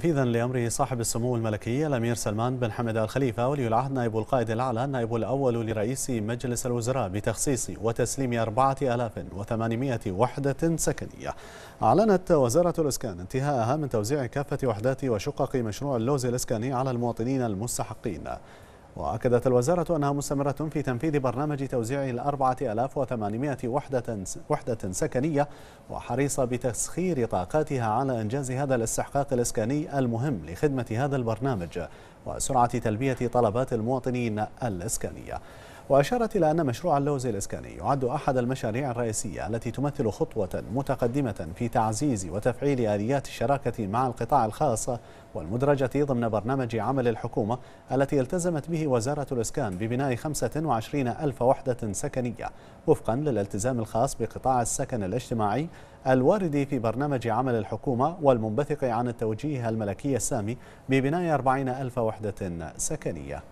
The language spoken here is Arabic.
تنفيذا لامره صاحب السمو الملكي الامير سلمان بن حمد ال خليفه ولي العهد نائب القائد الاعلى النائب الاول لرئيس مجلس الوزراء بتخصيص وتسليم 4800 وحده سكنيه. اعلنت وزاره الاسكان انتهاءها من توزيع كافه وحدات وشقق مشروع اللوز الاسكاني على المواطنين المستحقين. وأكدت الوزارة أنها مستمرة في تنفيذ برنامج توزيع الأربعة ألاف وثمانمائة وحدة, وحدة سكنية وحريصة بتسخير طاقاتها على إنجاز هذا الاستحقاق الإسكاني المهم لخدمة هذا البرنامج وسرعة تلبية طلبات المواطنين الإسكانية وأشارت إلى أن مشروع اللوز الإسكاني يعد أحد المشاريع الرئيسية التي تمثل خطوة متقدمة في تعزيز وتفعيل آليات الشراكة مع القطاع الخاص والمدرجة ضمن برنامج عمل الحكومة التي التزمت به وزارة الإسكان ببناء 25 ألف وحدة سكنية وفقا للالتزام الخاص بقطاع السكن الاجتماعي الوارد في برنامج عمل الحكومة والمنبثق عن التوجيه الملكي السامي ببناء 40 ألف وحدة سكنية